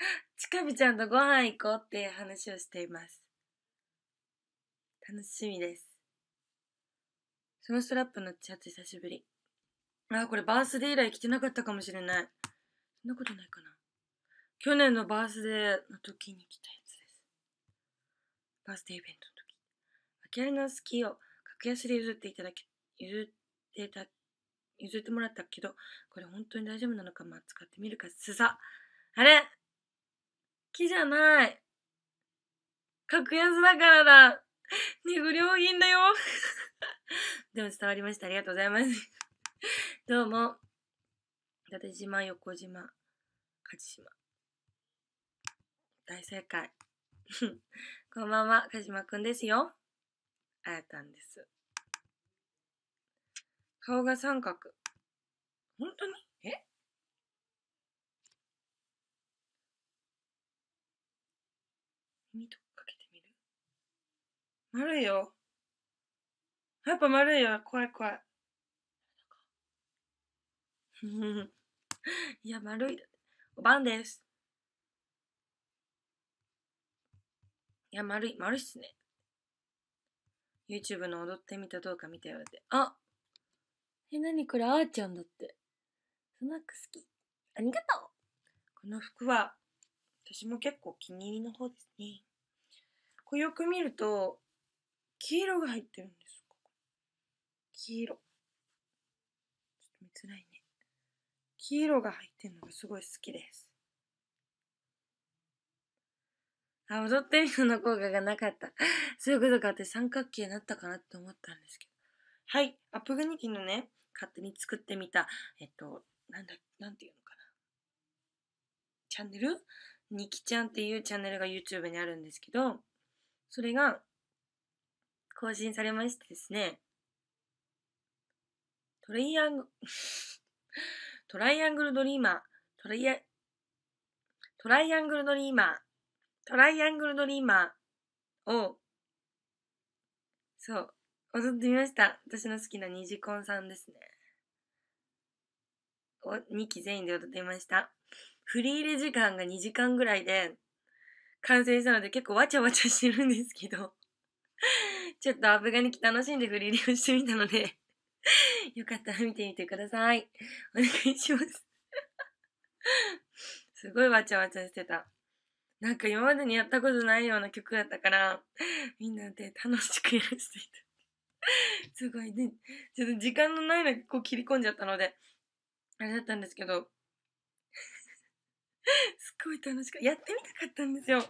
ちかみちゃんとご飯行こうっていう話をしています。楽しみです。そのストラップのシャツ久しぶり。あ、これバースデー以来着てなかったかもしれない。そんなことないかな。去年のバースデーの時に着たやつです。バースデーイベントの時。秋晴れのスキーを格安で譲っていただき、譲ってた、譲ってもらったけど、これ本当に大丈夫なのかも使ってみるか、すさ。あれ木じゃない。格安だからだ。ね不良品だよ。でも伝わりました。ありがとうございます。どうも。伊達島、横島、勝島。大正解。こんばんは、鹿島くんですよ。あやたんです。顔が三角。本当に耳とかけてみる丸いよやっぱ丸いよ怖い怖い いや丸いおばんですいや丸い丸いっすね YouTube の踊ってみた動画見たよってあえなにこれあーちゃんだってスナック好きありがとうこの服は私も結構気に入りの方ですねこうよく見ると黄色が入ってるんですここ黄色ちょっと見づらいね黄色が入ってるのがすごい好きですあ、踊ってるの効果がなかった。そういうことかって三角形になったかなって思ったんですけど。はい。アップグニキのね、勝手に作ってみた、えっと、なんだ、なんていうのかな。チャンネルにきちゃんっていうチャンネルが YouTube にあるんですけど、それが更新されましてですね、トライアング、トライアングルドリーマー、トライア、トライアングルドリーマー、トライアングルドリーマーを、そう、踊ってみました。私の好きなニジコンさんですね。を、2期全員で踊ってみました。振り入れ時間が2時間ぐらいで完成したので結構わちゃわちゃしてるんですけど ちょっとアフガニキ楽しんで振り入れをしてみたので よかったら見てみてください。お願いします すごいわちゃわちゃしてた。なんか今までにやったことないような曲だったから、みんなで楽しくやらせていた。すごいね、ちょっと時間のないにこう切り込んじゃったので、あれだったんですけど、すっごい楽しかった。やってみたかったんですよ。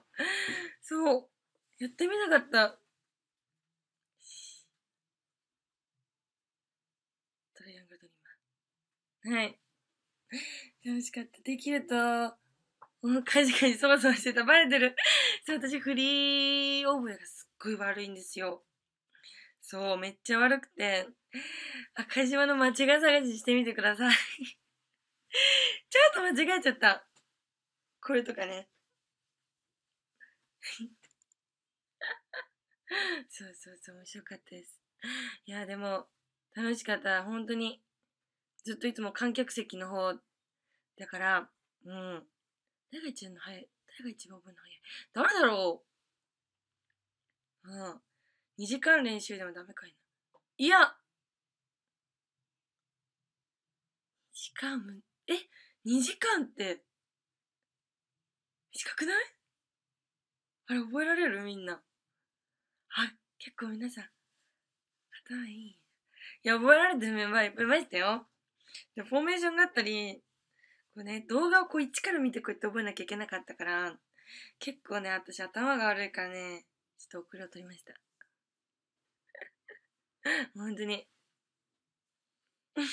そう。やってみたかった。トライアングルドリーマー。はい。楽しかった。できると、もうカジカジそわそわしてた。バレてる。そう、私フリーオブンがすっごい悪いんですよ。そう、めっちゃ悪くて。赤島の間違い探ししてみてください。ちょっと間違えちゃった。これとかねそうそうそう面白かったですいやでも楽しかった本当にずっといつも観客席の方だからうん誰が一番の早い誰が一番覚の早い誰だろううん2時間練習でもダメかいないや時間え2時間って短くないあれ覚えられるみんな。あ、結構皆さん、頭いい。いや、覚えられてるメンバーいっぱいいましたよ。で、フォーメーションがあったり、こうね、動画をこう一から見てこうやって覚えなきゃいけなかったから、結構ね、私頭が悪いからね、ちょっと遅れを取りました。本当に。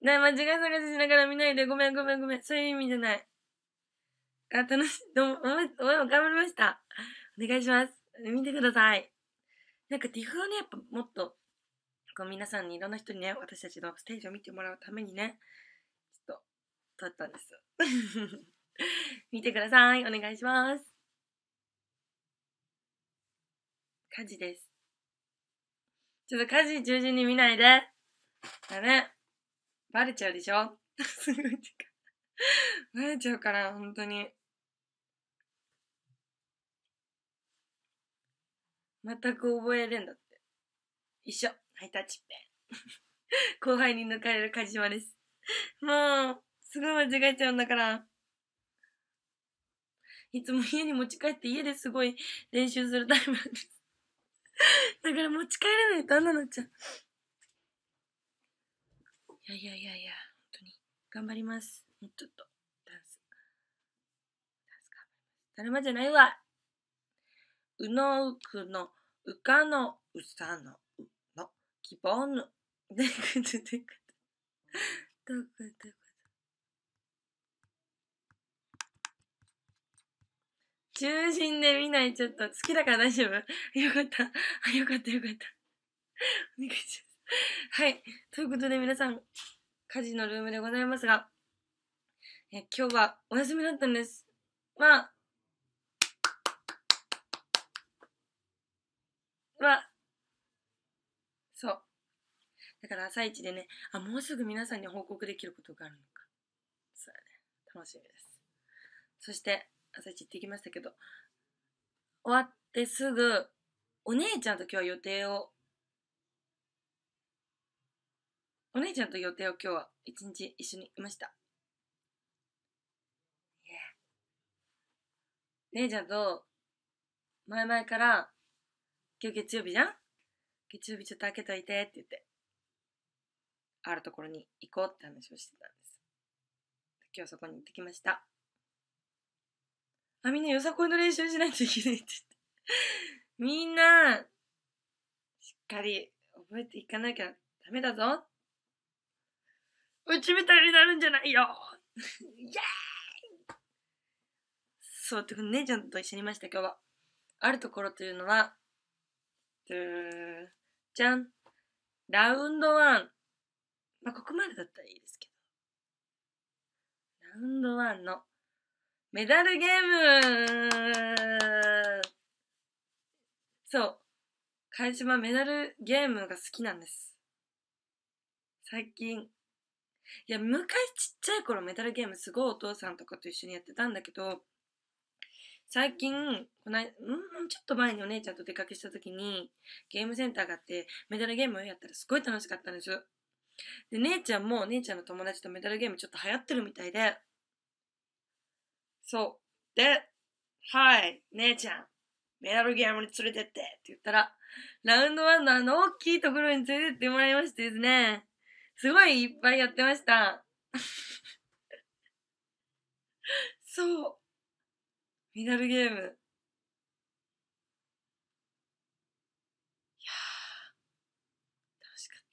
ね、間違い探ししながら見ないで、ごめんごめんごめん。そういう意味じゃない。あ、楽し、どうも、応援も頑張りました。お願いします。見てください。なんか TIFF はね、やっぱもっと、こう皆さんにいろんな人にね、私たちのステージを見てもらうためにね、ちょっと撮ったんです。見てください。お願いします。火事です。ちょっと火事中心に見ないで。だね。バレちゃうでしょ すごいバレちゃうから、本当に。全く覚えれんだって。一緒。ハイタッチペン。後輩に抜かれる梶島です。もう、すごい間違えちゃうんだから。いつも家に持ち帰って家ですごい練習するタイプなんです。だから持ち帰らないとあんななっちゃう。いやいやいやいや、本当に。頑張ります。もうちょっと。ダンス。ダンス頑張ります。だるまじゃないわ。うのうくの。うかのうさのうの希望の。ねくずねくどこどこ中心で見ないちょっと好きだから大丈夫 よかった。あ、よかったよかった。お願いします。はい。ということで皆さん、家事のルームでございますが、え今日はお休みだったんです。まあ、は、そう。だから朝一でね、あ、もうすぐ皆さんに報告できることがあるのか。そうやね。楽しみです。そして、朝一行ってきましたけど、終わってすぐ、お姉ちゃんと今日予定を、お姉ちゃんと予定を今日は一日一緒にいました。姉ちゃんと前々から今日月曜日じゃん月曜日ちょっと開けといてって言って、あるところに行こうって話をしてたんです。今日そこに行ってきました。あ、みんなよさこいの練習しないといけないって言って。みんな、しっかり覚えていかなきゃダメだぞ。うちみたいになるんじゃないよ イェーイそう、とね、ちゃんと一緒にいました、今日は。あるところというのは、ーん、じゃん。ラウンドワン。まあ、ここまでだったらいいですけど。ラウンドワンのメダルゲームそう。カジマメダルゲームが好きなんです。最近。いや、昔ちっちゃい頃メダルゲームすごいお父さんとかと一緒にやってたんだけど、最近、この間、うん、ちょっと前にお姉ちゃんと出かけした時に、ゲームセンターがあって、メダルゲームをやったらすごい楽しかったんです。で、姉ちゃんも、姉ちゃんの友達とメダルゲームちょっと流行ってるみたいで、そう。で、はい、姉ちゃん、メダルゲームに連れてって、って言ったら、ラウンドワンのあの大きいところに連れてってもらいましてですね、すごいいっぱいやってました。そう。フィナルゲーム。いや楽しかっ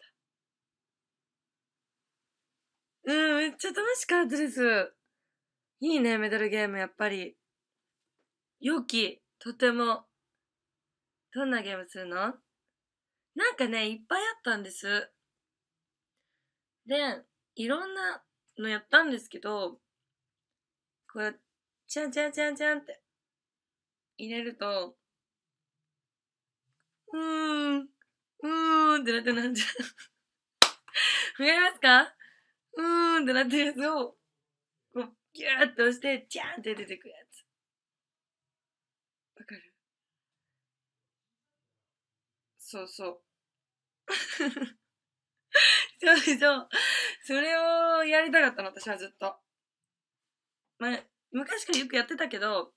た。うん、めっちゃ楽しかったです。いいね、メダルゲーム、やっぱり。良き、とても。どんなゲームするのなんかね、いっぱいあったんです。で、いろんなのやったんですけど、こう、じゃんじゃんじゃんじゃんって、入れると、うーん、うーんってなってなんじゃう。わかりますかうーんってなってるやつを、こう、ギューッと押して、チャーンって出てくるやつ。わかるそうそう。そうそう。それをやりたかったの、私はずっと。まあ、昔からよくやってたけど、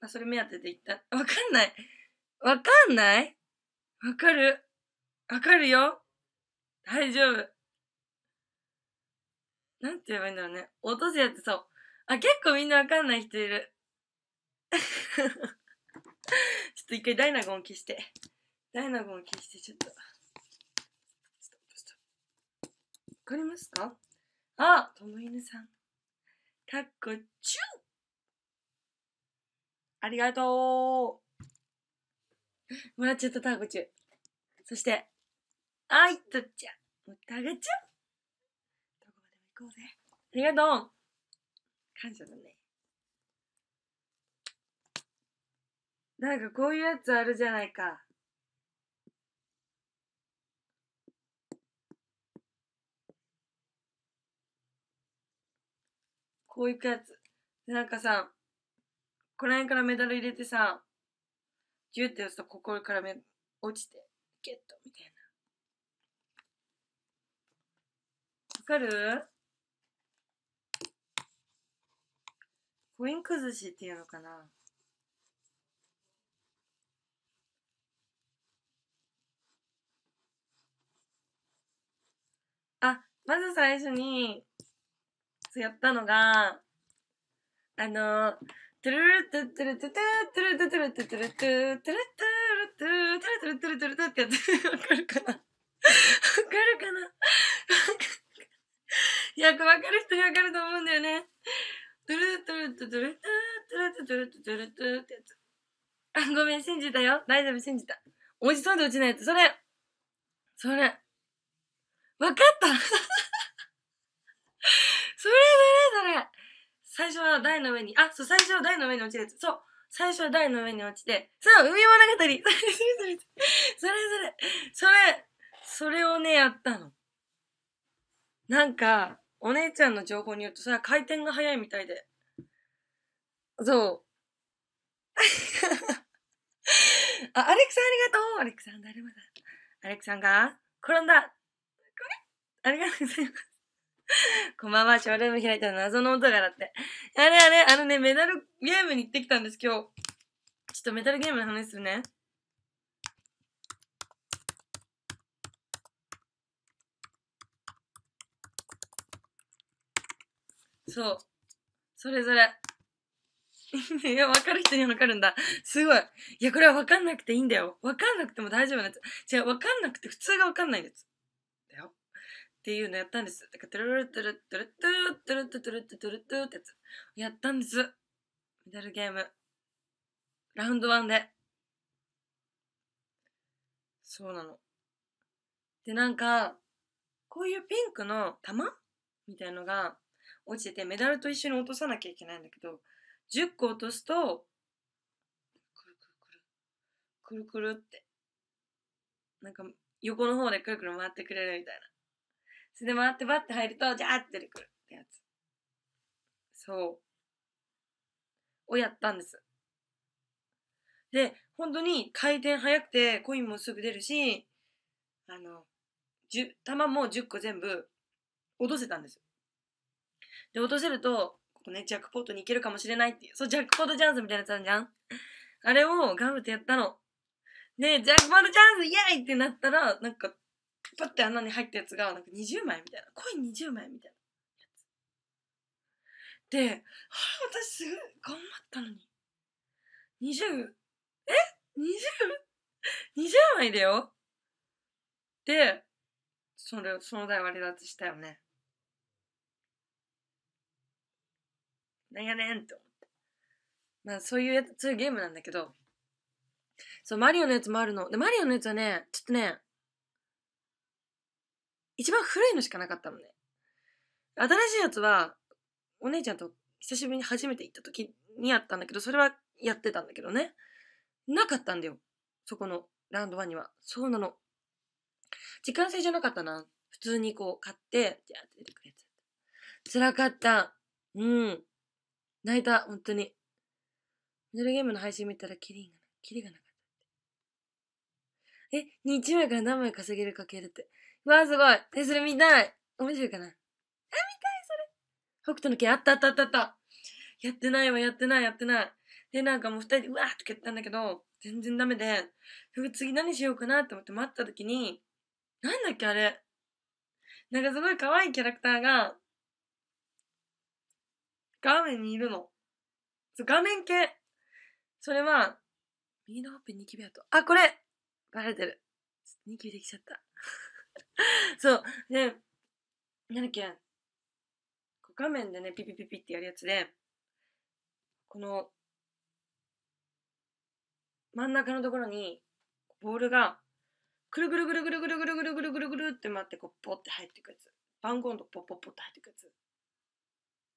あ、それ目当てで行った。わかんない。わかんないわかる。わかるよ。大丈夫。なんて言えばいいんだろうね。落とすやつう。あ、結構みんなわかんない人いる。ちょっと一回ダイナゴン消して。ダイナゴン消して、ちょっと。わかりますかあ、ともいぬさん。かっこちゅーありがとう。もらっちゃった、タグチュ。そして、あいとちゃん、タグチュ。どこまでも行こうぜ。ありがとう。感謝だね。なんかこういうやつあるじゃないか。こういうやつ。なんかさ、この辺からメダル入れてさ、ギュってやつとここからめ落ちて、ゲットみたいな。わかるコイン崩しっていうのかなあ、まず最初に、そうやったのが、あのートゥルルトゥトゥルトゥトゥトゥルトゥトゥルトゥトゥルトゥトゥルトゥルトゥルトゥルトゥルトゥルトゥルトゥってやつ。わかるかなわかるかないや、わかる人にわかると思うんだよね。トゥルトゥルトゥトゥルトゥトゥルトゥトゥルトゥルトゥってやつ。あ、ごめん、信じたよ。大丈夫、信じた。おちさんで落ちないやつ、それそれ。わかったそれそれそれ最初は台の上に、あ、そう、最初は台の上に落ちるやつ。そう。最初は台の上に落ちて、そう、海物語 それそれそれそれそれをね、やったの。なんか、お姉ちゃんの情報によると、それは回転が早いみたいで。そう。あ、アレクさんありがとうアレクさん、誰もだアレクさんが転んだこれありがとうございます。こんばんは、ショールーム開いたら謎の音が鳴って。あれあれ、あのね、メダルゲームに行ってきたんです、今日。ちょっとメダルゲームの話するね。そう。それぞれ。いや、わかる人にはわかるんだ。すごい。いや、これはわかんなくていいんだよ。わかんなくても大丈夫なやつ。違う、わかんなくて普通がわかんないやつ。っていうのやったんです。だから、トゥルルトゥルトゥルトゥルトゥルトゥルトゥルトゥルってやつ。やったんです。メダルゲーム。ラウンド1で。そうなの。で、なんか、こういうピンクの玉みたいのが落ちてて、メダルと一緒に落とさなきゃいけないんだけど、10個落とすと、くるくるくる、くるくるって、なんか横の方でくるくる回ってくれるみたいな。それで回ってバッて入ると、じゃーって出てくるってやつ。そう。をやったんです。で、本当に回転早くて、コインもすぐ出るし、あの、じ玉も10個全部落とせたんですよ。で、落とせると、ここね、ジャックポットに行けるかもしれないっていう、そう、ジャックポットチャンスみたいなやつあるじゃんあれをガムってやったの。で、ジャックポットチャンスイエーイってなったら、なんかパッて穴に入ったやつがなんか20枚みたいなコイン20枚みたいなやつで、はあ、私すごい頑張ったのに20え 20?20 20枚だよでそれその代割り立ちしたよねなんやねんって思ってまあそういうやつそういうゲームなんだけどそうマリオのやつもあるのでマリオのやつはねちょっとね一番古いのしかなかったのね。新しいやつは、お姉ちゃんと久しぶりに初めて行った時にやったんだけど、それはやってたんだけどね。なかったんだよ。そこのランドワンには。そうなの。時間制じゃなかったな。普通にこう買って、じって出てくるやつ。辛かった。うん。泣いた、本当に。メダルゲームの配信見たらキリンがキリがなかったえ、20枚から何枚稼げるかけるって。わあ、すごい。え、それ見たい。面白いかな。あ、見たい、それ。北斗の拳あったあったあったあった。やってないわ、やってない、やってない。で、なんかもう二人で、うわーって言ったんだけど、全然ダメで、次何しようかなって思って待った時に、なんだっけ、あれ。なんかすごい可愛いキャラクターが、画面にいるの。画面系。それは、右のほっぺニキビ跡。あ、これバレてる。ニキビできちゃった。そう。で、なんだっけ、画面でね、ピピピピってやるやつで、この、真ん中のところに、ボールが、くるぐるぐるぐるぐるぐるぐるぐるぐるぐるって回って、こう、ポって入っていくやつ。番号のポッポポって入っていくやつ。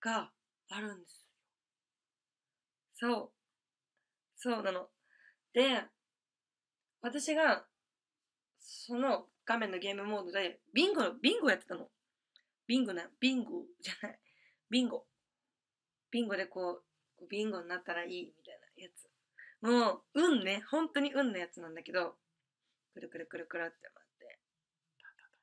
が、あるんですよ。そう。そうなの。で、私が、その、画面のゲームモードで、ビンゴ、ビンゴやってたの。ビンゴな、ビンゴじゃない。ビンゴ。ビンゴでこう、ビンゴになったらいいみたいなやつ。もう、運ね。本当に運のやつなんだけど、くるくるくるくるって回って、パパパ、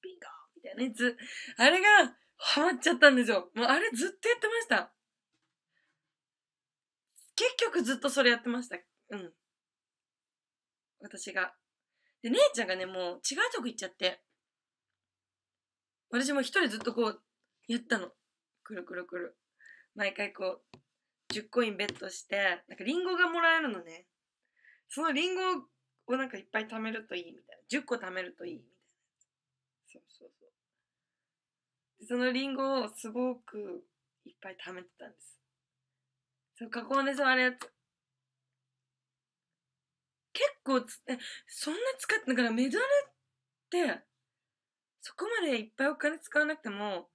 ビンゴみたいなやつ。あれが、ハマっちゃったんですよ。もうあれずっとやってました。結局ずっとそれやってました。うん。私がで、姉ちゃんがね、もう違うとこ行っちゃって。私も一人ずっとこう、やったの。くるくるくる。毎回こう、10コインベットして、なんかリンゴがもらえるのね。そのリンゴをなんかいっぱい貯めるといいみたいな。10個貯めるといいみたいな。そうそうそう。そのリンゴをすごくいっぱい貯めてたんです。そう、ね、そう、あれやつ。結構え、そんな使って、だからメダルって、そこまでいっぱいお金使わなくても、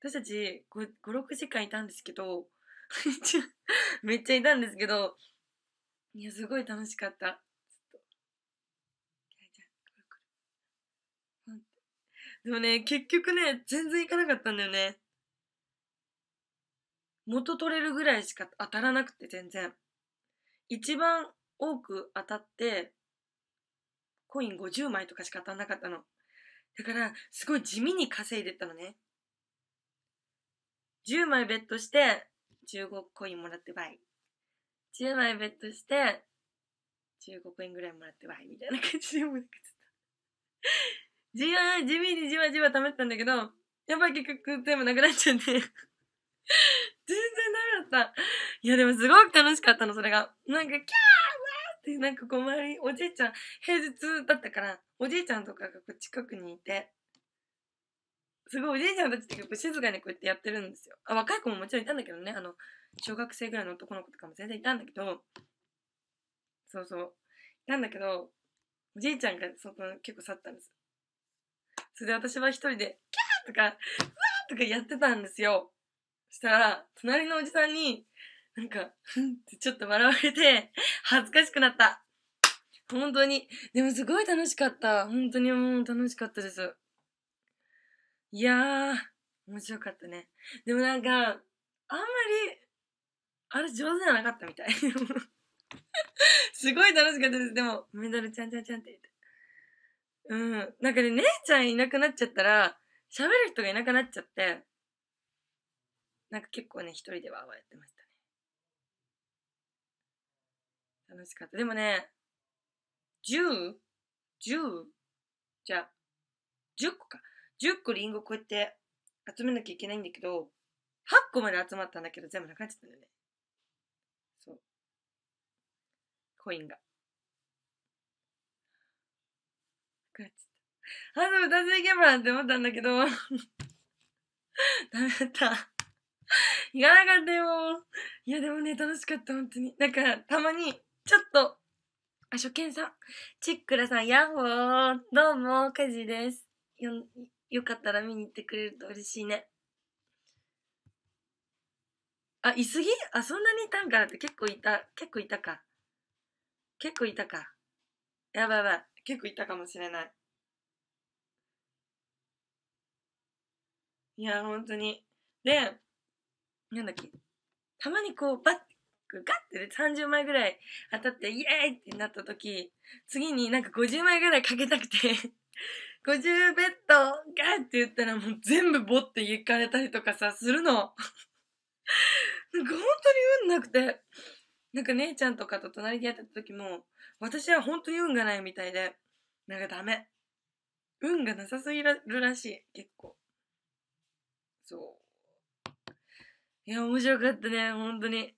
私たち 5, 6時間いたんですけど、めっちゃいたんですけど、いや、すごい楽しかった。でもね、結局ね、全然行かなかったんだよね。元取れるぐらいしか当たらなくて、全然。一番多く当たってコイン50枚とかしか当たんなかったのだからすごい地味に稼いでったのね10枚ベットして15コインもらってバい。10枚ベットして15コインぐらいもらってバいみたいな感じでもってかじわ地味にじわじわ貯めてたんだけどやっぱり結局全部なくなっちゃって全然ダメだったいやでもすごく楽しかったのそれがなんかキャーで、なんかこう周り、おじいちゃん、平日だったから、おじいちゃんとかがこう近くにいて、すごいおじいちゃんたちって結構静かにこうやってやってるんですよ。あ、若い子ももちろんいたんだけどね、あの、小学生ぐらいの男の子とかも全然いたんだけど、そうそう、いたんだけど、おじいちゃんがその結構去ったんです。それで私は一人で、キャーとか、うわーとかやってたんですよ。そしたら、隣のおじさんに、なんか、ふんってちょっと笑われて、恥ずかしくなった。本当に。でもすごい楽しかった。本当にもう楽しかったです。いやー、面白かったね。でもなんか、あんまり、あれ上手じゃなかったみたい。すごい楽しかったです。でも、メダルちゃんちゃんちゃんって言って。うん。なんかね、姉ちゃんいなくなっちゃったら、喋る人がいなくなっちゃって、なんか結構ね、一人ではーわやってました。楽しかった。でもね、10?10? じゃあ、10個か。10個リンゴこうやって集めなきゃいけないんだけど、8個まで集まったんだけど、全部なくなっちゃったんだよね。そう。コインが。なくなっちゃった。あ、でも達成ゲームなんて思ったんだけど、ダメだった。いかなかったよ。いや、でもね、楽しかった、本当に。なんか、たまに、ちょっと、あ、初見さん。チックラさん、ヤッホー。どうも、かジです。よ、よかったら見に行ってくれると嬉しいね。あ、いすぎあ、そんなにいたんかなって結構いた、結構いたか。結構いたか。やばいやばい。結構いたかもしれない。いや、本当に。で、なんだっけ。たまにこう、ばっガッてね、30枚ぐらい当たって、イエーイってなった時、次になんか50枚ぐらいかけたくて50 ベッドガーって言ったらもう全部ボって行かれたりとかさ、するの。なんか本当に運なくて。なんか姉ちゃんとかと隣でやってた時も、私は本当に運がないみたいで、なんかダメ。運がなさすぎるらしい、結構。そう。いや、面白かったね、本当に。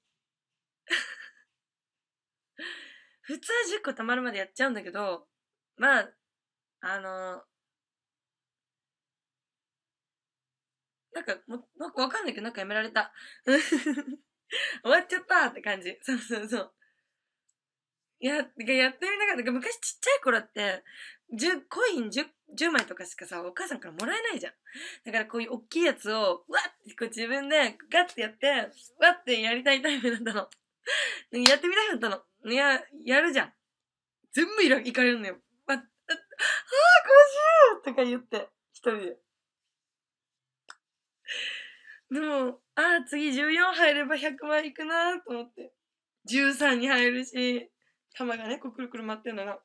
普通10個貯まるまでやっちゃうんだけど、まあ、あのなんか、も、なんかわかんないけど、なんかやめられた。終わっちゃったって感じ。そうそうそう。や、やってみなかった。昔ちっちゃい頃って、十コイン 10, 10枚とかしかさ、お母さんからもらえないじゃん。だからこういう大きいやつを、わってこう自分でガッてやって、わってやりたいタイプだったの。やってみたかったの。や、やるじゃん。全部いら、行かれるのよ。あ、あ、あ50とか言って、一人で。でも、ああ、次14入れば100万いくなと思って。13に入るし、玉がね、こうくるくる回ってるのが。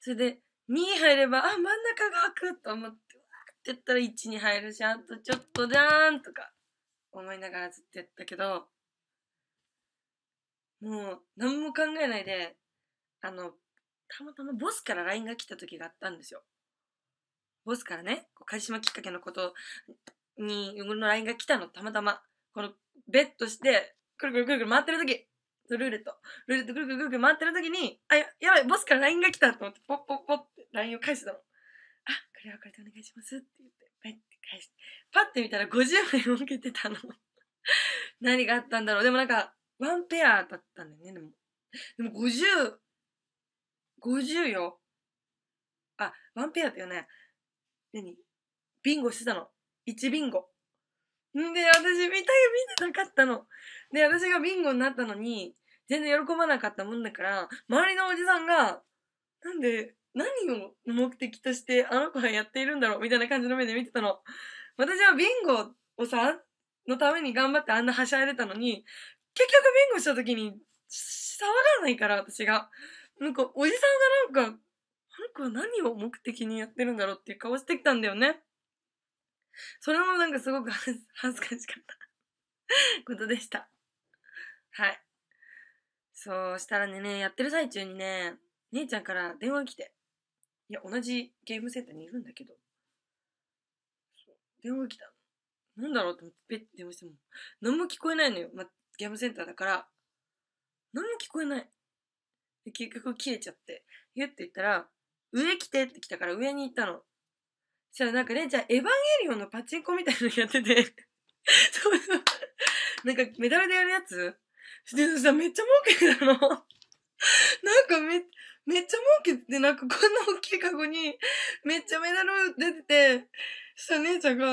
それで、2入れば、あ、真ん中が開くと思って、わーってやったら1に入るし、あとちょっとじゃーんとか、思いながらずっとやったけど、もう何も考えないであのたまたまボスから LINE が来た時があったんですよボスからねこう梶島きっかけのことにの LINE が来たのたまたまこのベッドしてくるくるくるくる回ってる時ルーレットルーレットくるくるくるくる回ってる時にあややばいボスから LINE が来たと思ってポッポッポッって LINE を返したのあこれはこれでお願いしますって言ってパッて返してパッて見たら50名を受けてたの何があったんだろうでもなんかワンペアだったんだよね、でも。でも50、50よ。あ、ワンペアだよね。何ビンゴしてたの。1ビンゴ。んで、私見た、見てなかったの。で、私がビンゴになったのに、全然喜ばなかったもんだから、周りのおじさんが、なんで、何を目的としてあの子はやっているんだろうみたいな感じの目で見てたの。私はビンゴをさ、のために頑張ってあんなはしゃいでたのに、結局弁護した時に、騒がないから、私が。なんか、おじさんがなんか、あの子は何を目的にやってるんだろうっていう顔してきたんだよね。それもなんかすごく恥ずかしかったことでした。はい。そうしたらね、やってる最中にね、姉ちゃんから電話来て。いや、同じゲームセンターにいるんだけど。電話来た。なんだろうと思ってペッて電話しても、何も聞こえないのよ。まゲームセンターだから、何も聞こえない。で、結局切れちゃって、ヒュって言ったら、上来てって来たから上に行ったの。そしたらなんかね、じゃん、エヴァンゲリオンのパチンコみたいなのやってて そうそう。なんかメダルでやるやつで、そしたらめっちゃ儲けてたの。なんかめ、めっちゃ儲けて、なんかこんな大きいカゴに、めっちゃメダル出てて、そしたら姉ちゃんが、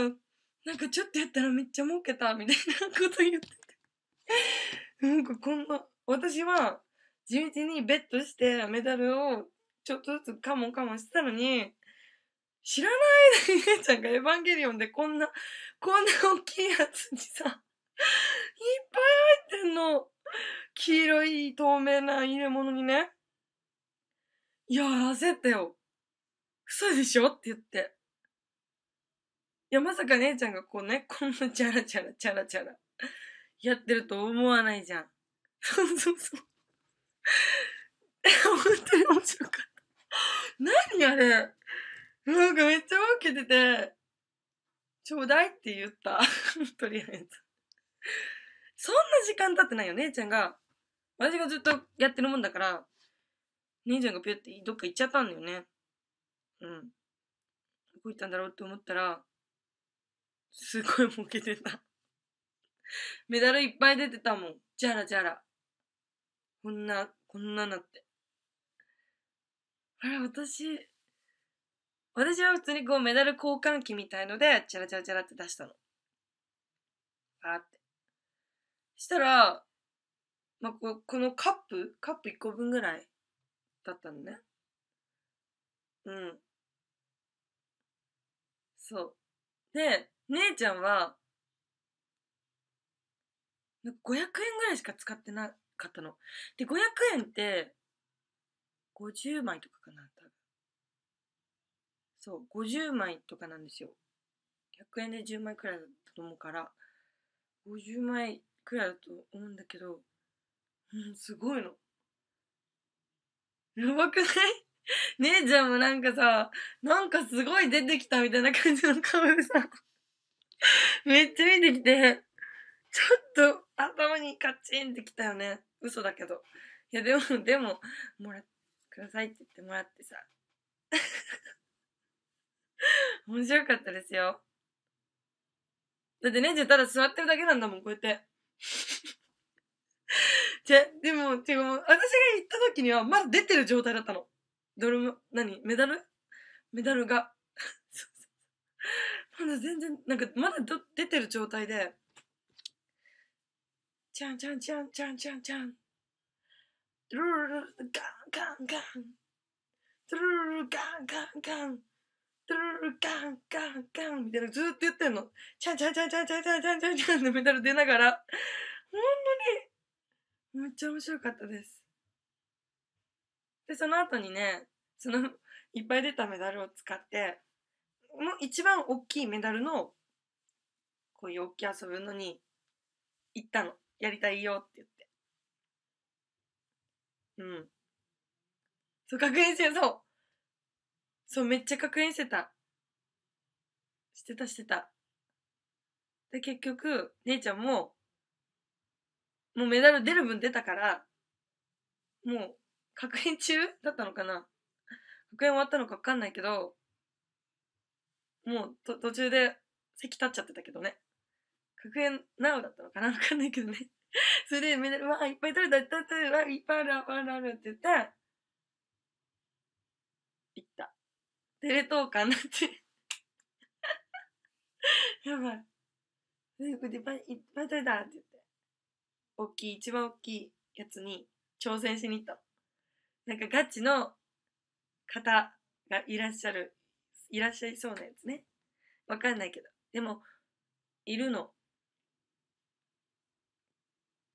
なんかちょっとやったらめっちゃ儲けた、みたいなこと言って。なんかこんな、私は地道にベットしてメダルをちょっとずつカモンカモンしてたのに、知らないでゆちゃんがエヴァンゲリオンでこんな、こんな大きいやつにさ、いっぱい入ってんの。黄色い透明な入れ物にね。いや焦ったよ。嘘でしょって言って。いや、まさか姉ちゃんがこうね、こんなチャラチャラチャラチャラ。やってると思わないじゃん。そうそうそう。本当に面白かった。何あれなんかめっちゃ分けてて、ちょうだいって言った。とりあえず。そんな時間経ってないよ、姉ちゃんが。私がずっとやってるもんだから、姉ちゃんがぴゅってどっか行っちゃったんだよね。うん。どこ行ったんだろうって思ったら、すごい儲けてた。メダルいっぱい出てたもん。じゃらじゃら。こんな、こんななって。あれ、私、私は普通にこうメダル交換機みたいので、チャラチャラチャラって出したの。あって。したら、まあ、ここのカップカップ1個分ぐらいだったのね。うん。そう。で、姉ちゃんは、500円ぐらいしか使ってなかったの。で、500円って、50枚とかかな、多分。そう、50枚とかなんですよ。100円で10枚くらいだったと思うから、50枚くらいだと思うんだけど、うん、すごいの。やばくない 姉ちゃんもなんかさ、なんかすごい出てきたみたいな感じの顔でさ、めっちゃ見てきて、ちょっと、頭にカチンってきたよね。嘘だけど。いや、でも、でも、もら、くださいって言ってもらってさ。面白かったですよ。だってね、じゃただ座ってるだけなんだもん、こうやって。ち でも、てかもう、私が行った時には、まだ出てる状態だったの。ドルム、何メダルメダルが。まだ全然、なんか、まだ出てる状態で、ちゃんちゃんちゃんちゃんちゃんちゃん。トゥルルルガンガンガン。トゥルルルガンガンガン。トゥルルガンガンガンみたいなずっと言ってんの。ちゃんちゃんちゃんちゃんちゃんちってメダル出ながら。ほんとに、めっちゃ面白かったです。で、その後にね、その、いっぱい出たメダルを使って、もう一番大きいメダルの、こういう大きい遊ぶのに、行ったの。やりたいよって言って。うん。そう、学園生、そう。そう、めっちゃ学園してた。してた、してた。で、結局、姉ちゃんも、もうメダル出る分出たから、もう、学園中だったのかな学園終わったのか分かんないけど、もうと途中で席立っちゃってたけどね。学園なおだったのかなわかんないけどね。それでメダル、わあ、いっぱい取れた、いっぱい取れた、いっぱいある、いっぱいあるって言って、行った。テレ東館なって。やばい。でいっぱい、いっぱい取れたって言って。大きい、一番大きいやつに挑戦しに行ったなんかガチの方がいらっしゃる、いらっしゃいそうなやつね。わかんないけど。でも、いるの。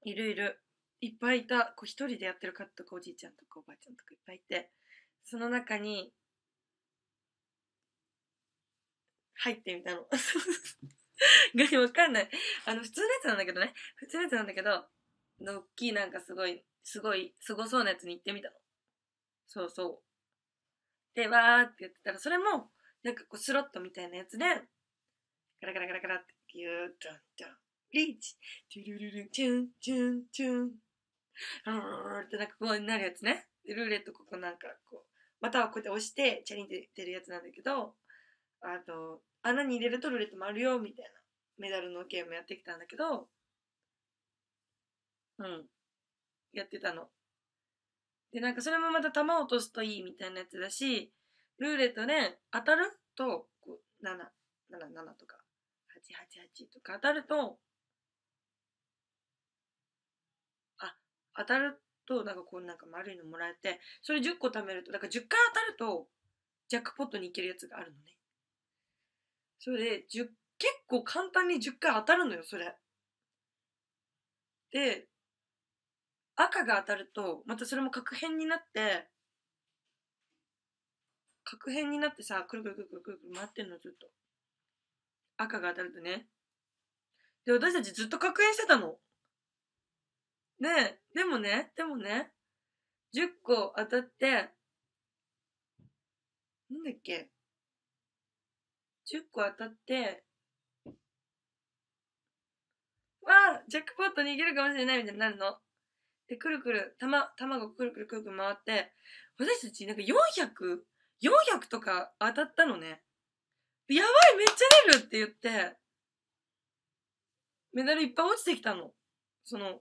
いろいろいっぱいいたこう一人でやってる方とかおじいちゃんとかおばあちゃんとかいっぱいいてその中に入ってみたの。が わかんない。あの、普通のやつなんだけどね。普通のやつなんだけど、のっきいなんかすごい、すごい、すごそうなやつに行ってみたの。そうそう。で、わーって言ってたら、それも、なんかこう、スロットみたいなやつで、ガラガラガラガラって、ギュー、ドン、ドン、リーチトゥルルルン、チュン、チュン、チュン。あーってなんかこうなるやつね。ルーレットここなんかこう、またはこうやって押して、チャリンって出るやつなんだけど、あの、穴に入れるとルーレット回るよ、みたいなメダルのゲームやってきたんだけど、うん。やってたの。で、なんかそれもまた弾落とすといいみたいなやつだし、ルーレットね、当たると、こう、7、7、7とか、8、8、8とか当たると、当たるとなんかこうなんか丸いのもらえてそれ10個貯めるとだから10回当たるとジャックポットに行けるやつがあるのねそれで10結構簡単に10回当たるのよそれで赤が当たるとまたそれも確変になって確変になってさくるくるくるくるくる回ってんのずっと赤が当たるとねで私たちずっと確変してたのねでもね、でもね、10個当たって、なんだっけ ?10 個当たって、わあジャックポット逃げるかもしれないみたいになるの。で、くるくる、たま、卵くるくるくるくる回って、私たちなんか 400?400 400とか当たったのね。やばいめっちゃ出るって言って、メダルいっぱい落ちてきたの。その、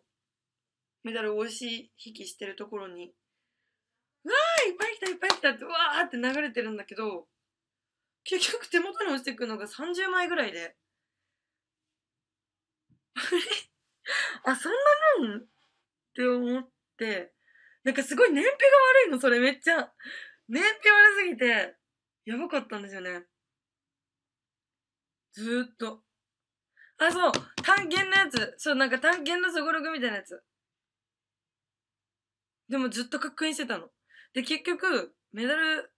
メダルを押し引きしてるところに、うわーいっぱい来たいっぱい来たって、わーって流れてるんだけど、結局手元に落ちてくるのが30枚ぐらいで。あれあ、そんなもんって思って、なんかすごい燃費が悪いの、それめっちゃ。燃費悪すぎて、やばかったんですよね。ずーっと。あ、そう探検のやつそう、なんか探検のそごろくみたいなやつ。でもずっと確認してたの。で、結局、メダル、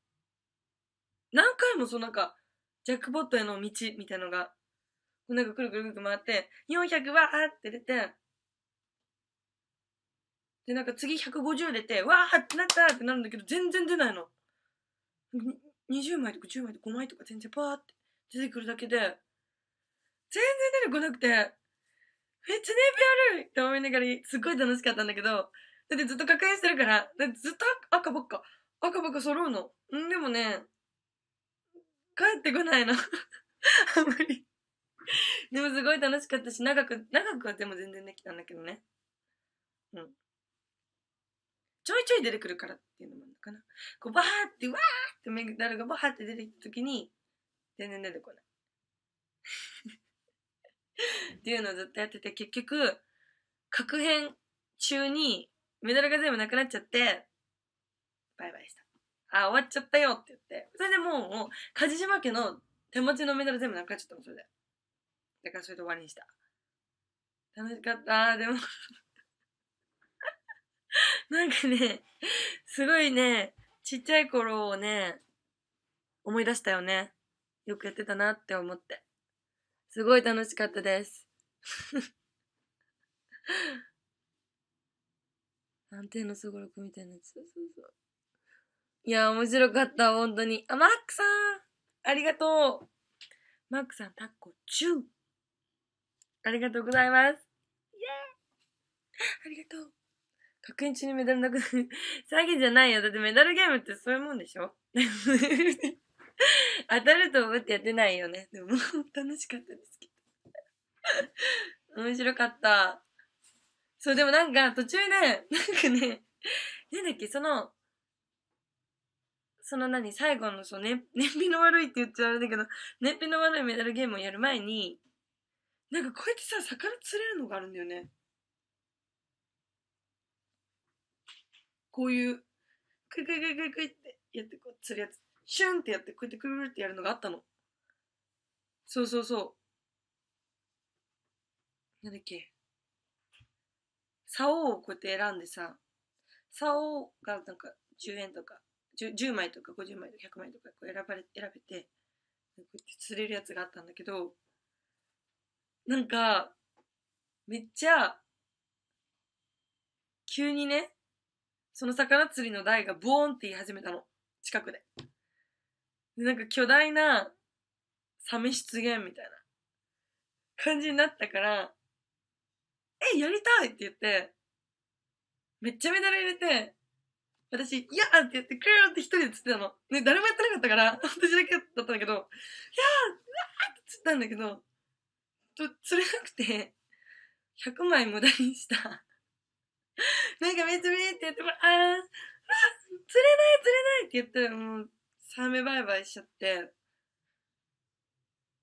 何回もそのなんか、ジャックポットへの道みたいのが、なんかくるくるくる回って、400わーって出て、で、なんか次150出て、わーってなったってなるんだけど、全然出ないの。20枚とか10枚とか5枚とか全然パーって出てくるだけで、全然出てこなくて、めっちゃね、悪いっと思いながら、すっごい楽しかったんだけど、だってずっと確認してるから、だってずっと赤ばっか、赤ばっか揃うの。んでもね、帰ってこないの。あんまり。でもすごい楽しかったし、長く、長くはでも全然できたんだけどね。うん。ちょいちょい出てくるからっていうのもあるのかな。こう、バーって、わーってメダルがバーって出てきたときに、全然出てこない。っていうのをずっとやってて、結局、確変中にメダルが全部なくなっちゃって、バイバイした。あ、終わっちゃったよって言って。それでもう、もう、梶島家の手持ちのメダル全部なくなっちゃったの、それで。だからそれで終わりにした。楽しかった。でも なんかね、すごいね、ちっちゃい頃をね、思い出したよね。よくやってたなって思って。すごい楽しかったです。安定のすごろくみたいなやつ。そうそうそう。いや、面白かった、本当に。あ、マックさんありがとうマックさん、タッコチューありがとうございます。イェーありがとう。確認中にメダルなくなる。詐欺じゃないよ。だってメダルゲームってそういうもんでしょ 当たると思ってやってないよね。でも、楽しかったですけど。面白かった。そう、でもなんか途中で、なんかね、なんだっけ、その、その何、最後の、そう、ね、燃費の悪いって言っちゃあれだけど、燃費の悪いメダルゲームをやる前に、なんかこうやってさ、魚釣れるのがあるんだよね。こういう、クイクイクイクイクイってやって、こう釣るやつ、シュンってやって、こうやってくるるってやるのがあったの。そうそうそう。なんだっけ。竿をこうやって選んでさ竿がなんか10円とか 10, 10枚とか50枚とか100枚とかこう選ばれ選べてこうやって釣れるやつがあったんだけどなんかめっちゃ急にねその魚釣りの台がボーンって言い始めたの近くででなんか巨大なサメ出現みたいな感じになったからえ、やりたいって言って、めっちゃメダル入れて、私、いやーって言って、くれーって一人で釣ってたの。ね、誰もやってなかったから、私だけだったんだけど、いやーうわーって釣ったんだけど、と、釣れなくて、100枚無駄にした。なんかめちゃめちゃって言って、あー、あー、釣れない釣れないって言って、もう、サメバイバイしちゃって、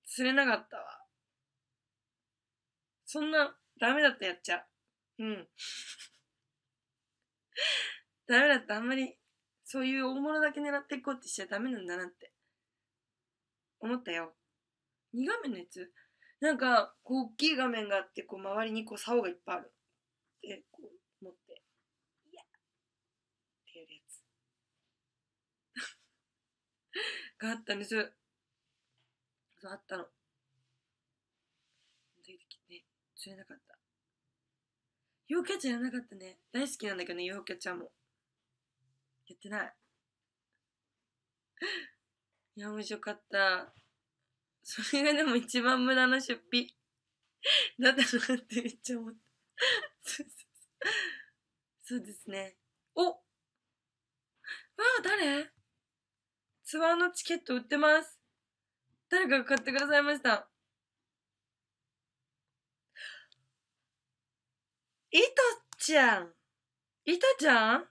釣れなかったわ。そんな、ダメだったやっちゃう。うん。ダメだった。あんまり、そういう大物だけ狙っていこうってしちゃダメなんだなって。思ったよ。2画面のやつなんか、こう、大きい画面があって、こう、周りにこう、竿がいっぱいある。で、こう、持って、いやってやるやつ。があったんです。そう、あったの。釣れなかった。ヨーキャちゃんやらなかったね。大好きなんだけどね、ヨーキャちゃんも。やってない。いや、面白かった。それがでも一番無駄な出費。だったなってめっちゃ思った。そうですね。おわあ、誰ツアーのチケット売ってます。誰かが買ってくださいました。いとちゃん。いとちゃん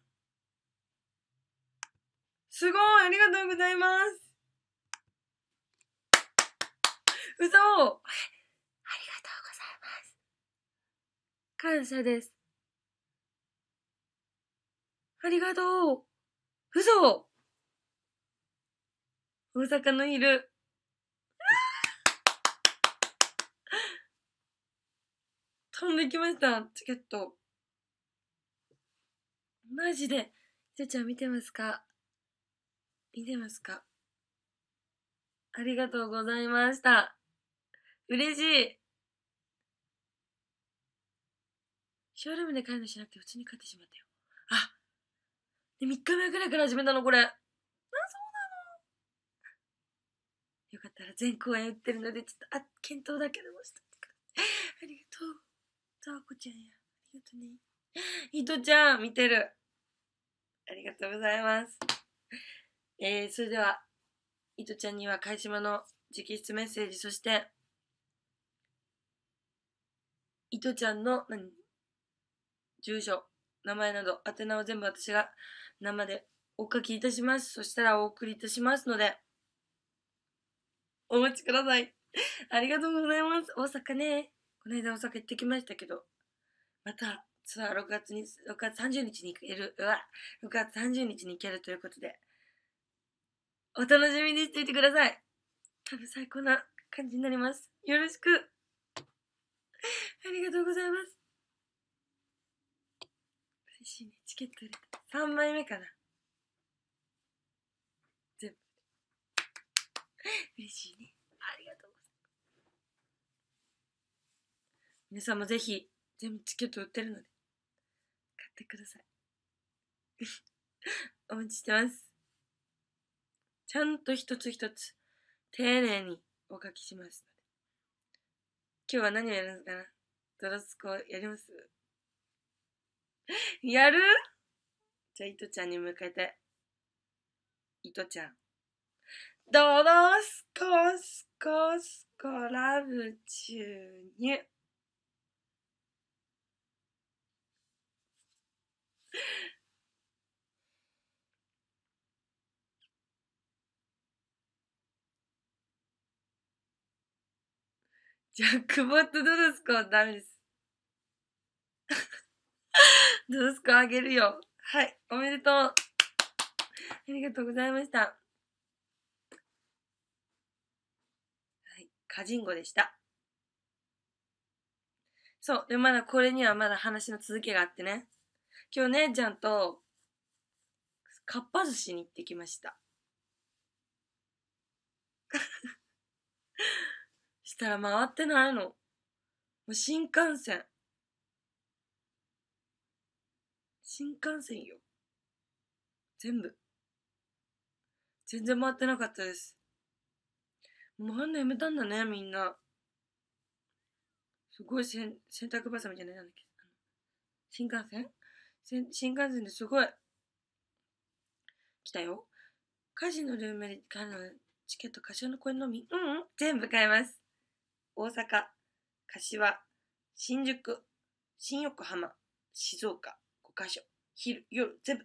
すごい、ありがとうございます。嘘ありがとうございます。感謝です。ありがとう。嘘大阪の昼。飛んできました、チケット。マジで。ちょちゃん見てますか見てますかありがとうございました。嬉しい。ショールームで買いのしなくて普通に買ってしまったよ。あで、3日目くらいから始めたの、これ。あ、そうなの。よかったら全公演売ってるので、ちょっと、あ、検討だけでもした。たあこちゃんや。ありがとね。ひ とちゃん、見てる。ありがとうございます。えー、それでは、いとちゃんには会しの直筆メッセージ、そして、いとちゃんの、何住所、名前など、宛名を全部私が生でお書きいたします。そしたらお送りいたしますので、お待ちください。ありがとうございます。大阪ね。この間大阪行ってきましたけど、またツアー6月に、6月30日に行ける、うわ、6月30日に行けるということで、お楽しみにしていてください。多分最高な感じになります。よろしく。ありがとうございます。嬉しいね。チケット入れた。3枚目かな。全部。嬉しいね。皆さんもぜひ、全部チケット売ってるので、買ってください。お待ちしてます。ちゃんと一つ一つ、丁寧にお書きしますので。今日は何をやるんですかなドロスコやります やるじゃあ、いとちゃんに向けて。いとちゃん。ドロスコスコスコラブ注入。ジャックボットどうですかダメです。どうですかあげるよ。はい、おめでとう。ありがとうございました。はい、カジンゴでした。そう、でまだこれにはまだ話の続きがあってね。今日姉ちゃんと、かっぱ寿司に行ってきました。したら回ってないの。もう新幹線。新幹線よ。全部。全然回ってなかったです。もうあんなやめたんだね、みんな。すごいせん洗濯バサミじゃないなんだっけ。新幹線新幹線ですごい来たよカジノルームでチケット柏の公園のみうん、うん、全部買います大阪柏新宿新横浜静岡5カ所昼夜全部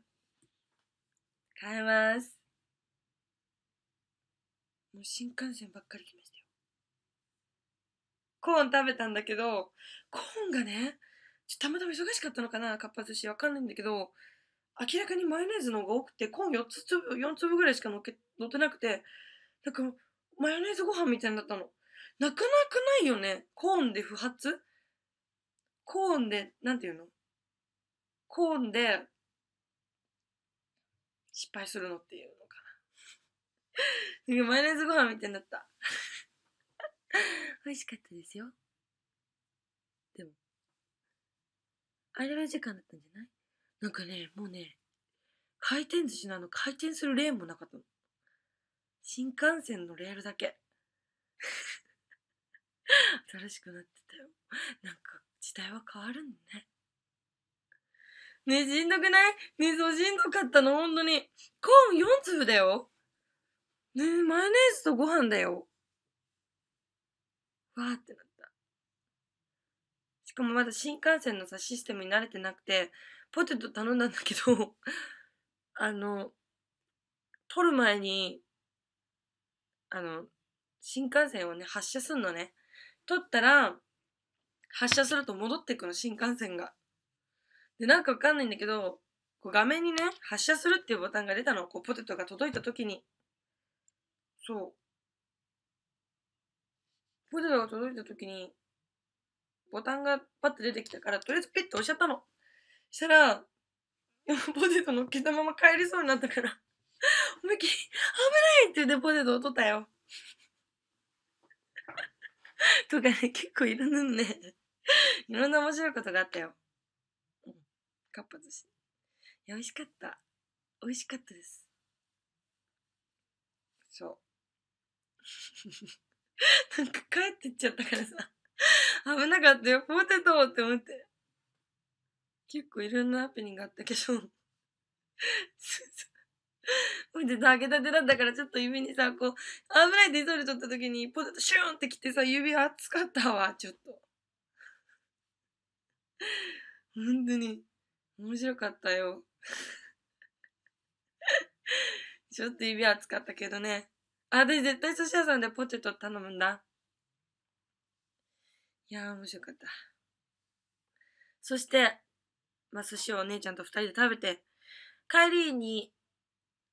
買えますもう新幹線ばっかり来ましたよコーン食べたんだけどコーンがねたまたま忙しかったのかな、かっぱ寿司わかんないんだけど、明らかにマヨネーズの方が多くて、コーン4つ粒、4粒ぐらいしかのっけ、乗ってなくて、なんか、マヨネーズご飯みたいになったの。なくなくないよね。コーンで不発コーンで、なんていうのコーンで、失敗するのっていうのかな。マヨネーズご飯みたいになった。美味しかったですよ。あれは時間だったんじゃないなんかね、もうね、回転寿司のあの回転するレーンもなかったの。新幹線のレールだけ。新しくなってたよ。なんか時代は変わるんね。ねえ、しんどくないねえ、そうしんどかったの、ほんとに。コーン4粒だよ。ねえ、マヨネーズとご飯だよ。わーってなって。かもまだ新幹線のさ、システムに慣れてなくて、ポテト頼んだんだけど あの、取る前に、あの、新幹線をね、発車すんのね。取ったら、発車すると戻ってくの、新幹線が。で、なんかわかんないんだけど、こう画面にね、発車するっていうボタンが出たの。こう、ポテトが届いた時に。そう。ポテトが届いた時に、ボタンがパッと出てきたから、とりあえずピッと押しちゃったの。したら、ポテトのっけたまま帰りそうになったから、思いっきり、危ないって言ってポテトを取ったよ。とかね、結構いろんなのね、いろんな面白いことがあったよ。うん。かっぱ寿司。いや、美味しかった。美味しかったです。そう。なんか帰ってっちゃったからさ。危なかったよ。ポテトって思って。結構いろんなハプニングあったけど。ポテト開けたてだったからちょっと指にさ、こう、危ないで急いで取った時にポテトシューンって来てさ、指熱かったわ、ちょっと。本当に、面白かったよ。ちょっと指熱かったけどね。あ、私絶対寿司屋さんでポテト頼むんだ。いやー、面白かった。そして、まあ、寿司をお姉ちゃんと二人で食べて、帰りに、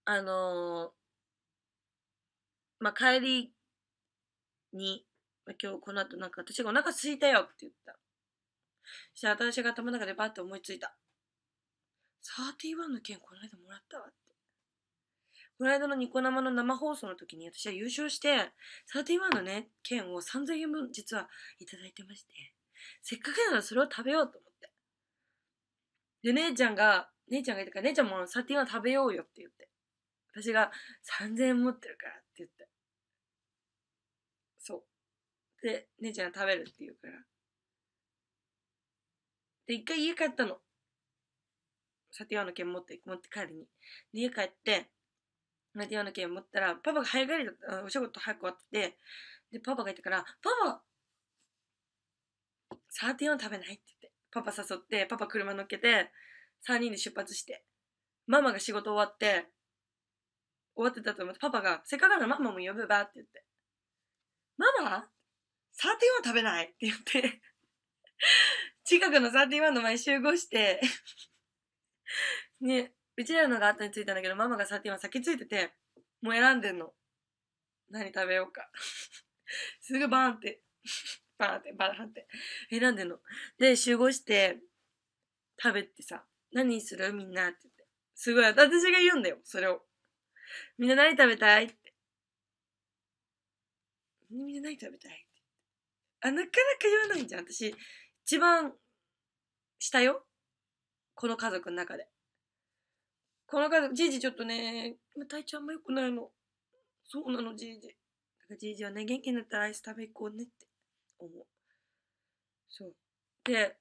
あのー、まあ、帰りに、まあ、今日この後なんか私がお腹空いたよって言った。そして私が頭の中でバッと思いついた。31の券この間もらったわって。この間のニコ生の生放送の時に私は優勝して、サティワンのね、券を3000円分実はいただいてまして、せっかくならそれを食べようと思って。で、姉ちゃんが、姉ちゃんがいたから、姉ちゃんもサティワン食べようよって言って。私が3000円持ってるからって言って。そう。で、姉ちゃんが食べるって言うから。で、一回家帰ったの。サティワの券持って、持って帰りに。で、家帰って、同じような件持ったら、パパが早帰りだった、お仕事早く終わってて、で、パパがいたから、パパ、サーティワン食べないって言って、パパ誘って、パパ車乗っけて、3人で出発して、ママが仕事終わって、終わってたと思って、パパが、せっかくのママも呼べばって言って、ママサーティワン食べないって言って近くのサーティワンの前集合してね、うちらのが後についたんだけど、ママがさ、今先ついてて、もう選んでんの。何食べようか。すぐバーンって、バーンって、バーンって、選んでんの。で、集合して、食べてさ、何するみんなって言って。すごい、私が言うんだよ、それを。みんな何食べたいって。みんな何食べたいって。あ、なかなか言わないんじゃん。私、一番、したよ。この家族の中で。このかじいじちょっとね、体調あんま良くないの。そうなの、じいじ。だからじいじはね、元気になったらアイス食べ行こうねって思う。そう。で、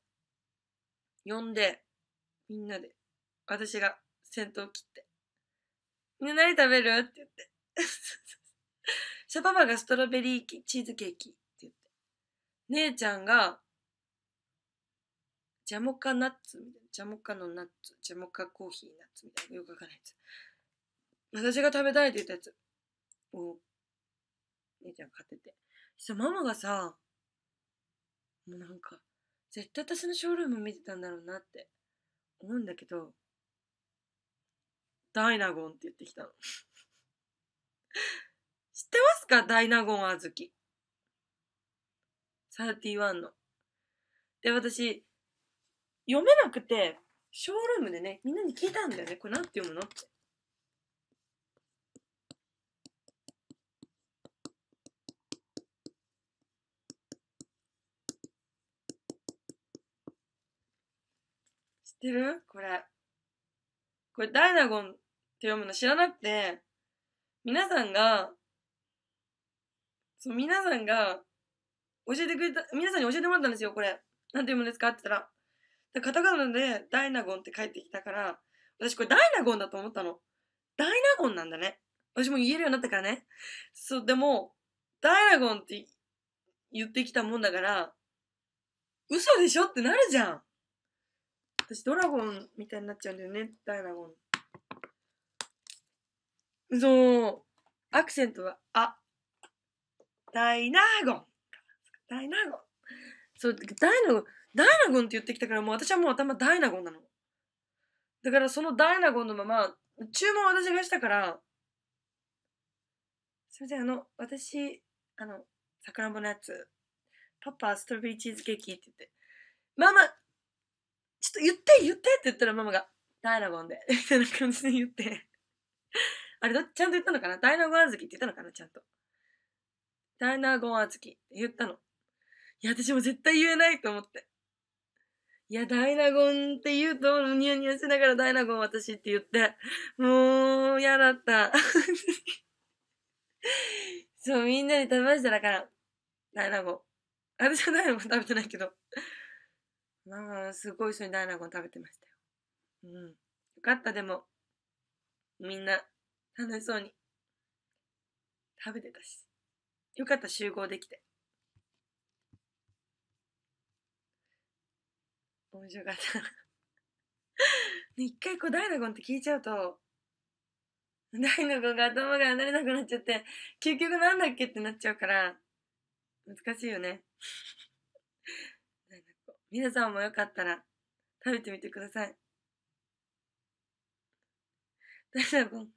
呼んで、みんなで、私が先頭切って、みんな何食べるって言って。シャパパがストロベリーチーズケーキって言って。姉ちゃんが、ジャモカナッツみたいな。ジャモカのナッツ、ジャモカコーヒーナッツみたいな、よくわかんないやつ。私が食べたいって言ったやつを、姉ちゃん買ってて。さ、ママがさ、もうなんか、絶対私のショールーム見てたんだろうなって思うんだけど、ダイナゴンって言ってきたの。知ってますかダイナゴンあずき。31の。で、私、読めなくて、ショールームでね、みんなに聞いたんだよね。これなんて読むのって。知ってるこれ。これ、ダイナゴンって読むの知らなくて、皆さんが、そう、皆さんが、教えてくれた、皆さんに教えてもらったんですよ、これ。なんて読むんですかって言ったら、でカタカナでダイナゴンって帰ってきたから、私これダイナゴンだと思ったの。ダイナゴンなんだね。私も言えるようになったからね。そう、でも、ダイナゴンって言ってきたもんだから、嘘でしょってなるじゃん。私ドラゴンみたいになっちゃうんだよね、ダイナゴン。そう、アクセントは、あ、ダイナゴン。ダイナゴン。そう、ダイナゴン。ダイナゴンって言ってきたからもう私はもう頭ダイナゴンなの。だからそのダイナゴンのまま、注文私がしたから、すいません、あの、私、あの、さくらんぼのやつ、パパ、ストロベリーチーズケーキって言って、ママ、ちょっと言って言ってって言ったらママが、ダイナゴンで、みたいな感じで言って。あれだ、ちゃんと言ったのかなダイナゴンあずきって言ったのかなちゃんと。ダイナゴンあずきって言ったの。いや、私も絶対言えないと思って。いや、ダイナゴンって言うと、ニヤニヤしながらダイナゴン私って言って、もう、嫌だった。そう、みんなで食べました、だから。ダイナゴン。じゃダイナゴン食べてないけど。まあ、すごい一緒にダイナゴン食べてましたよ。うん。よかった、でも。みんな、楽しそうに。食べてたし。よかった、集合できて。面白かったね、一回こう大納言って聞いちゃうと大の子が頭が離れなくなっちゃって究極なんだっけってなっちゃうから難しいよね皆さんもよかったら食べてみてください大の子。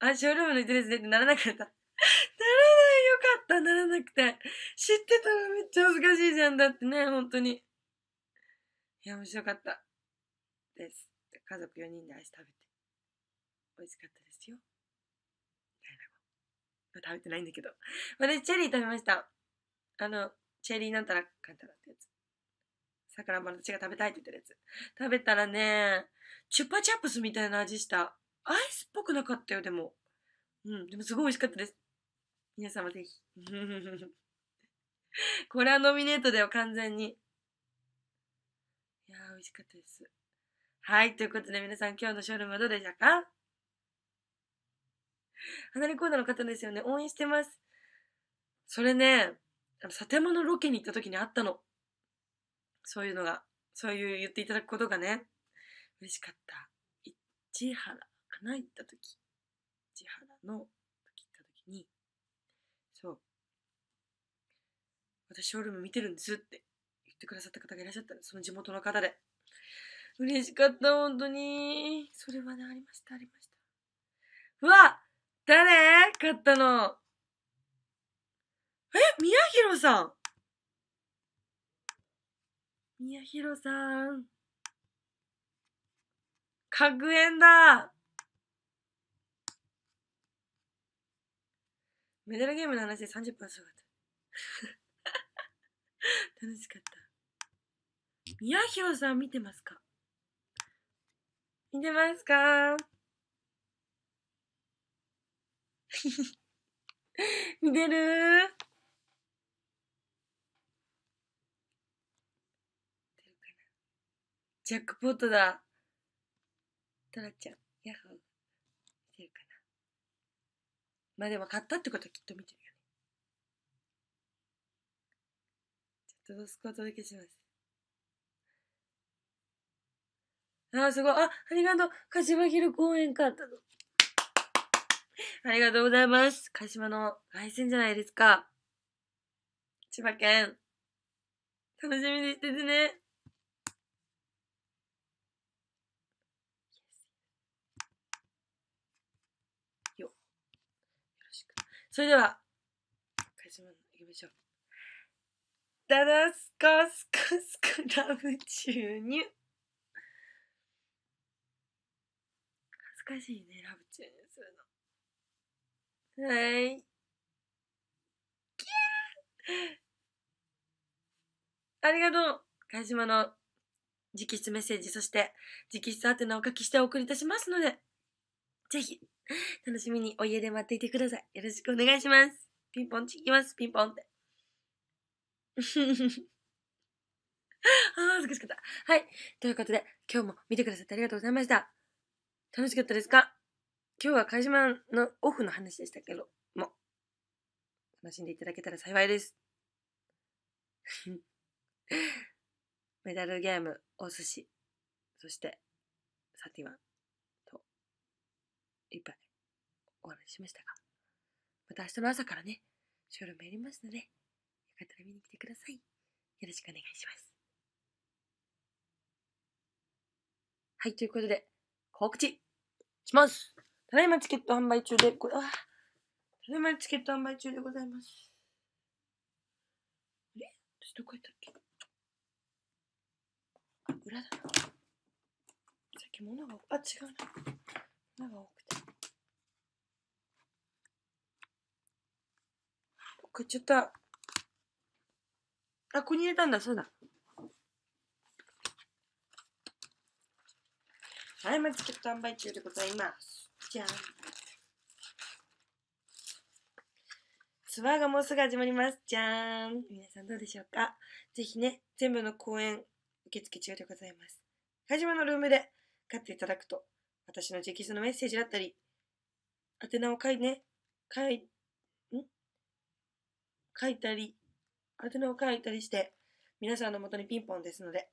あショールームの一列でってならなかったならないよかったならなくて知ってたらめっちゃ恥ずかしいじゃんだってね本当にいや、面白かったです。家族4人でアイス食べて。美味しかったですよ。みたいな。食べてないんだけど。私、チェリー食べました。あの、チェリーなんたらかんたらってやつ。桜もの血が食べたいって言ってるやつ。食べたらね、チュッパチャップスみたいな味した。アイスっぽくなかったよ、でも。うん、でもすごい美味しかったです。皆様ぜひ。これはノミネートだよ、完全に。いやー、美味しかったです。はい。ということで、皆さん、今日のショールームはどうでしたか花火コーーの方ですよね。応援してます。それね、あの、建物のロケに行った時にあったの。そういうのが、そういう言っていただくことがね、嬉しかった。市原かな行った時。市原の時行った時に、そう。私、ショールーム見てるんですってってくださった方がいらっしゃったその地元の方で。嬉しかった、本当に。それはね、ありました、ありました。うわ誰買ったのえ宮ろさん宮ろさん。格園だメダルゲームの話で30分すごかった。楽しかった。ヤヒョウさん見てますか見てますか 見てるジャックポットだ。トラちゃん、ヤッホー。見てるかな。まあでも買ったってことはきっと見てるよね。ちょっとドスコお届けします。あすごい。あ、ありがとう。鹿島ル公園か。ありがとうございます。鹿島の凱旋じゃないですか。千葉県。楽しみにしててね。よ。よろしく。それでは、鹿島の行きましょう。ダダスカスカスカラブ注入。しいね、ラブチューンするの。はーい。キャーありがとう鹿島の直筆メッセージ、そして直筆宛ナをお書きしてお送りいたしますので、ぜひ、楽しみにお家で待っていてください。よろしくお願いします。ピンポンちきます、ピンポンって。ああ、恥ずかしかった。はい。ということで、今日も見てくださってありがとうございました。楽しかったですか今日は会島のオフの話でしたけども、楽しんでいただけたら幸いです。メダルゲーム、お寿司、そして、サティワンと、いっぱいお話ししましたが、また明日の朝からね、収録もやりますので、よかったら見に来てください。よろしくお願いします。はい、ということで、告知しますただいまチケット販売中でこれあただいまチケット販売中でございます。あれ私どこ行ったっけあ、裏だな。さっき物が、あ、違うな。物が多くて。送っちゃった。あ、ここに入れたんだ、そうだ。はい、まずチケット販売中でございます。じゃん。ツアーがもうすぐ始まります。じゃーん。皆さんどうでしょうかぜひね、全部の公演受付中でございます。会島のルームで買っていただくと、私の直筆のメッセージだったり、宛名を書いね、書い、ん書いたり、宛名を書いたりして、皆さんのもとにピンポンですので、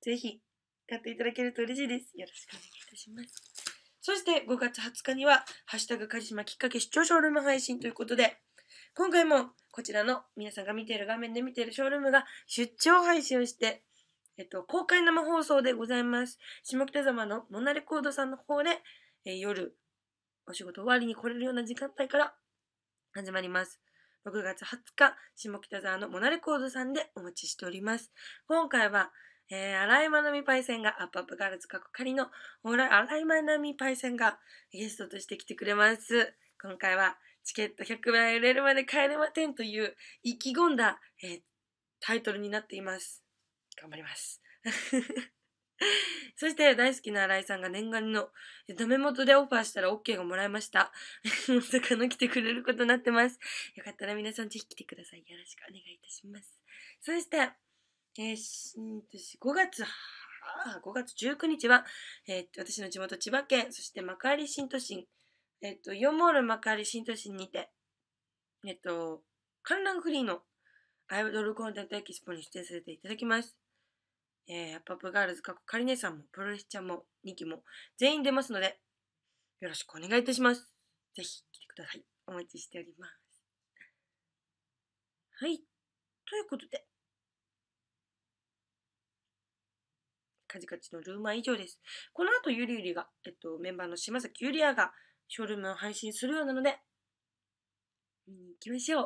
ぜひ買っていただけると嬉しいです。よろしくお願いいたします。そして5月20日には、ハッシュタグカリスマきっかけ視聴ショールーム配信ということで、今回もこちらの皆さんが見ている画面で見ているショールームが出張配信をして、えっと、公開生放送でございます。下北沢のモナレコードさんの方で、えー、夜、お仕事終わりに来れるような時間帯から始まります。6月20日、下北沢のモナレコードさんでお待ちしております。今回は、えー、新井愛みパイセンが、アップアップガールズ過去仮の、新井愛みパイセンがゲストとして来てくれます。今回は、チケット100枚売れるまで帰れませんという意気込んだ、えー、タイトルになっています。頑張ります。そして大好きな新井さんが念願のダメ元でオファーしたら OK がもらいました。まさかの来てくれることになってます。よかったら皆さんぜひ来てください。よろしくお願いいたします。そして、えー、私5月5月19日は、えー、私の地元千葉県、そして幕張新都心、えっ、ー、と、ヨモール幕張新都心にて、えっ、ー、と、観覧フリーのアイドルコンテンツエキスポに出演させていただきます。えー、アップアップガールズ、過去カリネさんも、プロレスちゃんも、人気も、全員出ますので、よろしくお願いいたします。ぜひ来てください。お待ちしております。はい。ということで。カジカチのルーマ以上です。この後、ゆりゆりが、えっと、メンバーの島崎ゆりやが、ショールームを配信するようなので、見に行きましょう。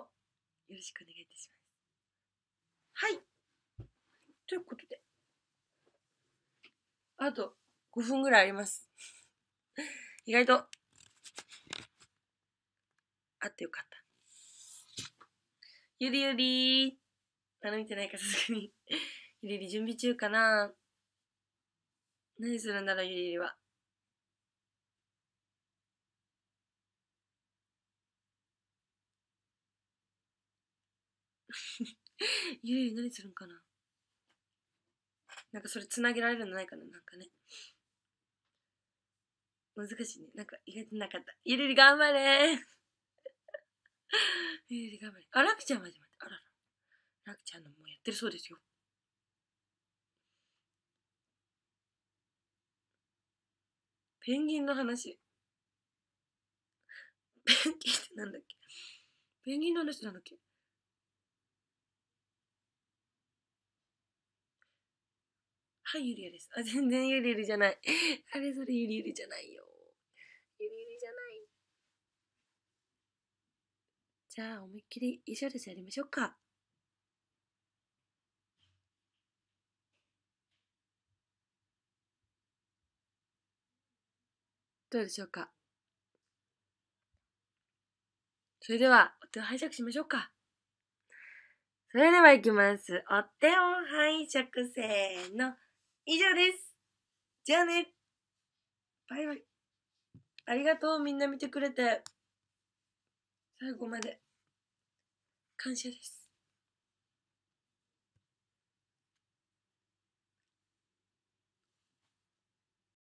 よろしくお願いいたします。はい。ということで、あと5分ぐらいあります。意外と、あってよかった。ゆりゆりー。頼見てないか、さすがに。ゆりゆり準備中かな何するんだろうゆりりは ゆりゆり何するんかななんかそれつなげられるのないかななんかね難しいねなんか意外となかったゆりゆり頑張れ ゆりゆり頑張れあらくちゃんまで待ってあらららくちゃんのもうやってるそうですよペンギンの話。ペンギンってなんだっけペンギンの話なんだっけはい、ゆりやです。あ、全然ゆりゆりじゃない。あれ、それゆりゆりじゃないよ。ゆりゆりじゃない。じゃあ、思いっきり衣装ですやりましょうか。どうでしょうかそれでは、お手を拝借しましょうか。それでは行きます。お手を拝借せーの。以上です。じゃあね。バイバイ。ありがとう、みんな見てくれて。最後まで。感謝です。